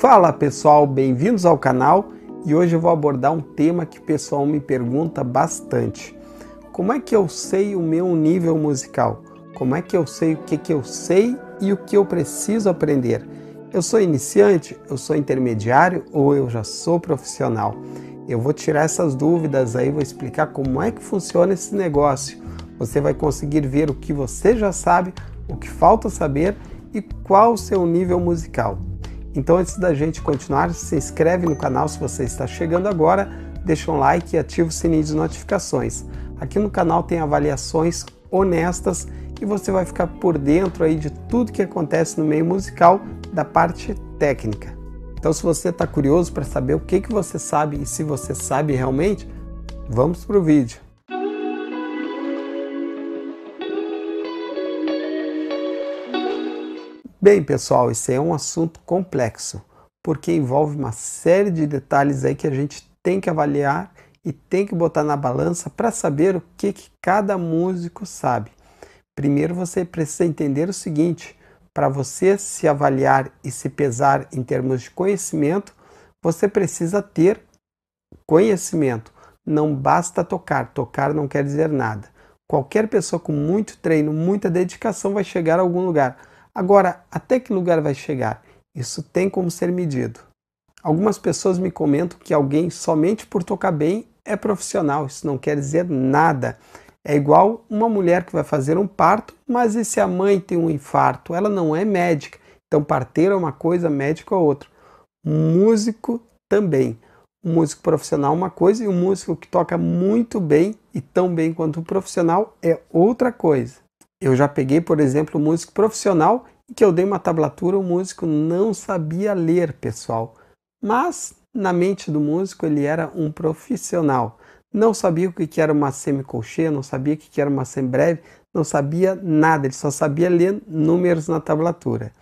Fala pessoal, bem-vindos ao canal e hoje eu vou abordar um tema que o pessoal me pergunta bastante. Como é que eu sei o meu nível musical? Como é que eu sei o que, que eu sei e o que eu preciso aprender? Eu sou iniciante? Eu sou intermediário ou eu já sou profissional? Eu vou tirar essas dúvidas aí, vou explicar como é que funciona esse negócio. Você vai conseguir ver o que você já sabe, o que falta saber e qual o seu nível musical. Então, antes da gente continuar, se inscreve no canal se você está chegando agora, deixa um like e ativa o sininho de notificações. Aqui no canal tem avaliações honestas e você vai ficar por dentro aí de tudo que acontece no meio musical da parte técnica. Então, se você está curioso para saber o que, que você sabe e se você sabe realmente, vamos para o vídeo. Bem, pessoal, esse é um assunto complexo, porque envolve uma série de detalhes aí que a gente tem que avaliar e tem que botar na balança para saber o que, que cada músico sabe. Primeiro você precisa entender o seguinte: para você se avaliar e se pesar em termos de conhecimento, você precisa ter conhecimento. Não basta tocar, tocar não quer dizer nada. Qualquer pessoa com muito treino, muita dedicação vai chegar a algum lugar Agora, até que lugar vai chegar? Isso tem como ser medido. Algumas pessoas me comentam que alguém somente por tocar bem é profissional, isso não quer dizer nada. É igual uma mulher que vai fazer um parto, mas e se a mãe tem um infarto? Ela não é médica. Então, parteiro é uma coisa, médico é outra. Músico também. Um músico profissional é uma coisa e um músico que toca muito bem e tão bem quanto um profissional é outra coisa. Eu já peguei, por exemplo, um músico profissional que eu dei uma tablatura, o músico não sabia ler, pessoal. Mas na mente do músico ele era um profissional. Não sabia o que era uma semicolcheia, não sabia o que era uma sembreve, não sabia nada, ele só sabia ler números na tablatura.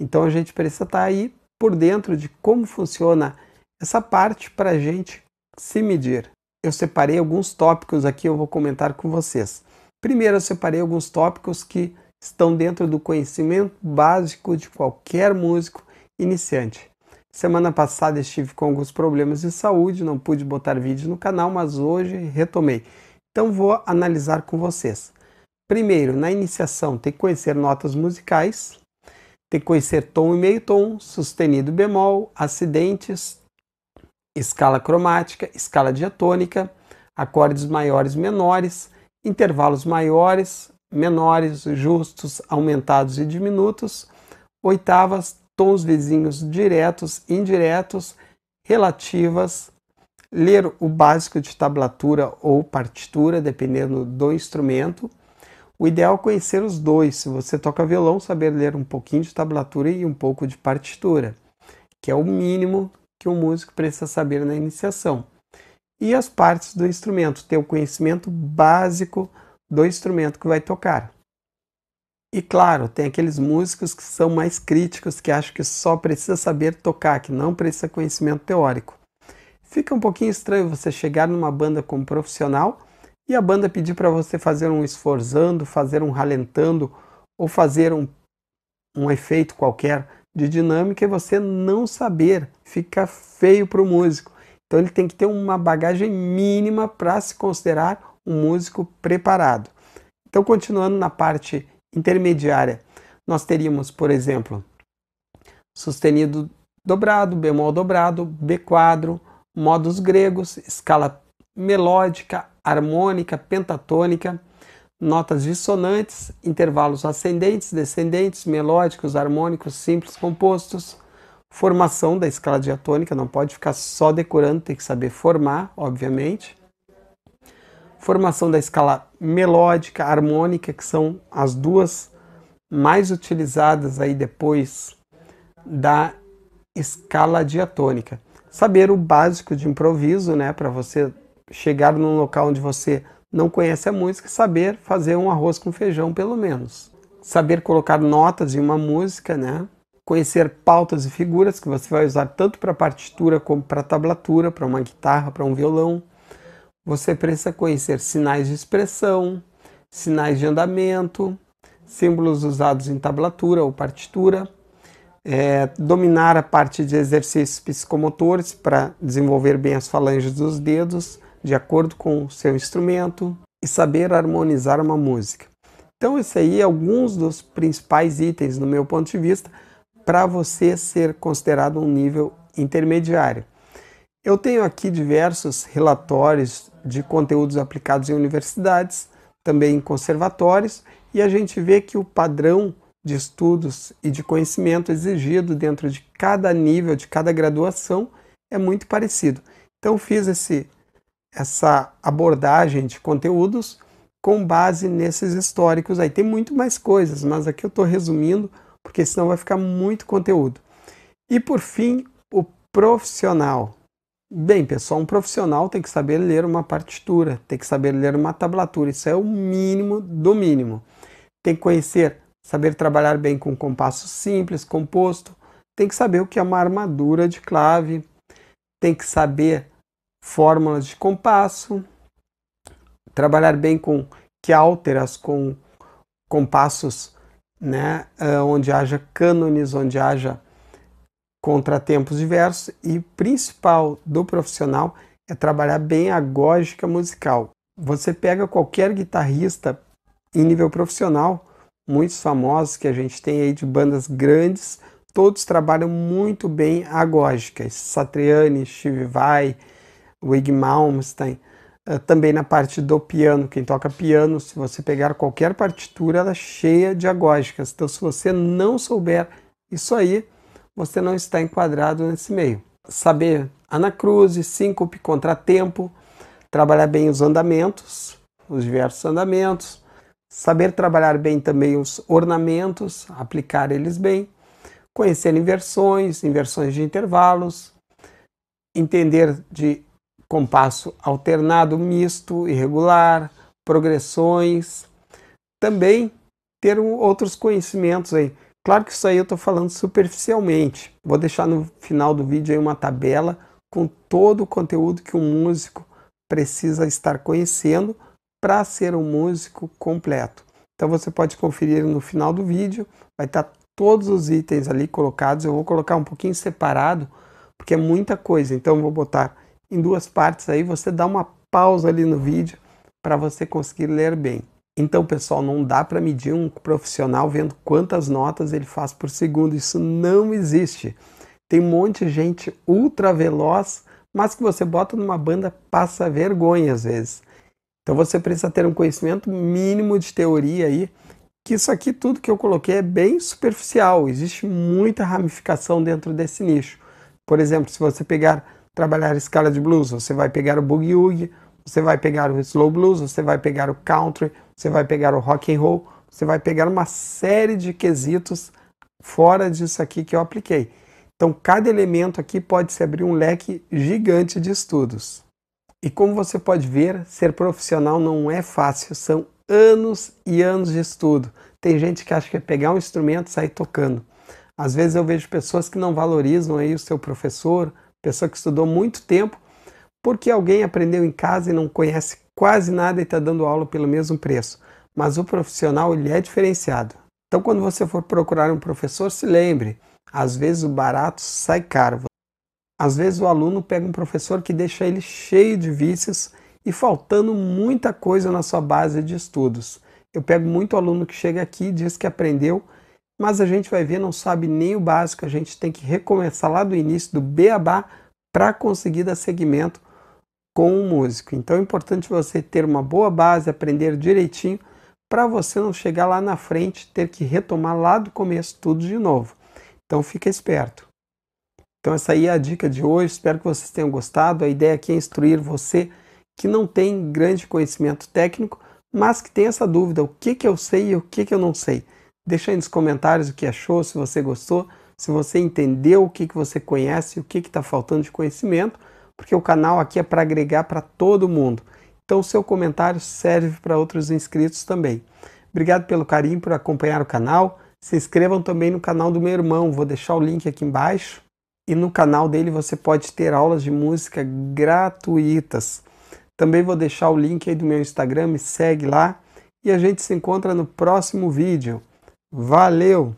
Então a gente precisa estar tá aí por dentro de como funciona essa parte para a gente se medir. Eu separei alguns tópicos aqui, eu vou comentar com vocês. Primeiro, eu separei alguns tópicos que estão dentro do conhecimento básico de qualquer músico iniciante. Semana passada estive com alguns problemas de saúde, não pude botar vídeo no canal, mas hoje retomei. Então vou analisar com vocês. Primeiro, na iniciação, tem que conhecer notas musicais, tem que conhecer tom e meio tom, sustenido bemol, acidentes, escala cromática, escala diatônica, acordes maiores e menores, intervalos maiores, menores, justos, aumentados e diminutos, oitavas, tons vizinhos diretos, indiretos, relativas, ler o básico de tablatura ou partitura, dependendo do instrumento. O ideal é conhecer os dois. Se você toca violão, saber ler um pouquinho de tablatura e um pouco de partitura, que é o mínimo que um músico precisa saber na iniciação e as partes do instrumento, ter o conhecimento básico do instrumento que vai tocar. E claro, tem aqueles músicos que são mais críticos, que acham que só precisa saber tocar, que não precisa conhecimento teórico. Fica um pouquinho estranho você chegar numa banda como profissional e a banda pedir para você fazer um esforzando, fazer um ralentando ou fazer um, um efeito qualquer de dinâmica e você não saber. Fica feio para o músico. Então ele tem que ter uma bagagem mínima para se considerar um músico preparado. Então, continuando na parte intermediária, nós teríamos, por exemplo, sustenido dobrado, bemol dobrado, B quadro, modos gregos, escala melódica, harmônica, pentatônica, notas dissonantes, intervalos ascendentes, descendentes, melódicos, harmônicos, simples, compostos Formação da escala diatônica, não pode ficar só decorando, tem que saber formar, obviamente. Formação da escala melódica, harmônica, que são as duas mais utilizadas aí depois da escala diatônica. Saber o básico de improviso, né, para você chegar num local onde você não conhece a música, saber fazer um arroz com feijão pelo menos. Saber colocar notas em uma música, né? conhecer pautas e figuras que você vai usar tanto para partitura como para tablatura, para uma guitarra, para um violão. Você precisa conhecer sinais de expressão, sinais de andamento, símbolos usados em tablatura ou partitura, é, dominar a parte de exercícios psicomotores para desenvolver bem as falanges dos dedos de acordo com o seu instrumento e saber harmonizar uma música. Então, esses aí é alguns dos principais itens, no meu ponto de vista, para você ser considerado um nível intermediário. Eu tenho aqui diversos relatórios de conteúdos aplicados em universidades, também em conservatórios, e a gente vê que o padrão de estudos e de conhecimento exigido dentro de cada nível, de cada graduação, é muito parecido. Então fiz esse, essa abordagem de conteúdos com base nesses históricos aí. Tem muito mais coisas, mas aqui eu estou resumindo porque senão vai ficar muito conteúdo. E por fim, o profissional. Bem, pessoal, um profissional tem que saber ler uma partitura, tem que saber ler uma tablatura, isso é o mínimo do mínimo. Tem que conhecer, saber trabalhar bem com compasso simples, composto, tem que saber o que é uma armadura de clave, tem que saber fórmulas de compasso, trabalhar bem com que alteras, com compassos né, ah, onde haja cânones, onde haja contratempos diversos e principal do profissional é trabalhar bem a gógica musical. Você pega qualquer guitarrista em nível profissional, muitos famosos que a gente tem aí de bandas grandes, todos trabalham muito bem a gógica. Satriani, Steve Vai, Wig Malmsteen, ah, também na parte do piano, quem toca piano, se você pegar qualquer partitura, ela é cheia de agógicas. Então, se você não souber isso aí, você não está enquadrado nesse meio. Saber anacruse, síncope, contratempo, trabalhar bem os andamentos, os diversos andamentos, saber trabalhar bem também os ornamentos, aplicar eles bem, conhecer inversões, inversões de intervalos, entender de compasso alternado, misto, irregular, progressões. Também ter outros conhecimentos aí. Claro que isso aí eu estou falando superficialmente. Vou deixar no final do vídeo aí uma tabela com todo o conteúdo que um músico precisa estar conhecendo para ser um músico completo. Então você pode conferir no final do vídeo, vai estar tá todos os itens ali colocados. Eu vou colocar um pouquinho separado, porque é muita coisa. Então vou botar em duas partes aí, você dá uma pausa ali no vídeo para você conseguir ler bem. Então, pessoal, não dá para medir um profissional vendo quantas notas ele faz por segundo. Isso não existe. Tem um monte de gente ultra veloz, mas que você bota numa banda passa vergonha às vezes. Então você precisa ter um conhecimento mínimo de teoria aí, que isso aqui tudo que eu coloquei é bem superficial, existe muita ramificação dentro desse nicho. Por exemplo, se você pegar trabalhar escala de blues, você vai pegar o boogie woogie, você vai pegar o slow blues, você vai pegar o country, você vai pegar o rock and roll, você vai pegar uma série de quesitos fora disso aqui que eu apliquei. Então, cada elemento aqui pode se abrir um leque gigante de estudos. E como você pode ver, ser profissional não é fácil, são anos e anos de estudo. Tem gente que acha que é pegar um instrumento e sair tocando. Às vezes eu vejo pessoas que não valorizam aí o seu professor, pessoa que estudou muito tempo, porque alguém aprendeu em casa e não conhece quase nada e está dando aula pelo mesmo preço. Mas o profissional ele é diferenciado. Então, quando você for procurar um professor, se lembre: às vezes o barato sai caro. Às vezes o aluno pega um professor que deixa ele cheio de vícios e faltando muita coisa na sua base de estudos. Eu pego muito aluno que chega aqui e diz que aprendeu mas a gente vai ver, não sabe nem o básico, a gente tem que recomeçar lá do início, do beabá, para conseguir dar segmento com o músico. Então é importante você ter uma boa base, aprender direitinho, para você não chegar lá na frente, ter que retomar lá do começo tudo de novo. Então fica esperto. Então essa aí é a dica de hoje, espero que vocês tenham gostado. A ideia aqui é instruir você que não tem grande conhecimento técnico, mas que tem essa dúvida, o que, que eu sei e o que, que eu não sei. Deixa aí nos comentários o que achou, se você gostou, se você entendeu o que, que você conhece, o que está faltando de conhecimento, porque o canal aqui é para agregar para todo mundo. Então, o seu comentário serve para outros inscritos também. Obrigado pelo carinho, por acompanhar o canal. Se inscrevam também no canal do meu irmão, vou deixar o link aqui embaixo. E no canal dele você pode ter aulas de música gratuitas. Também vou deixar o link aí do meu Instagram, me segue lá. E a gente se encontra no próximo vídeo. Valeu!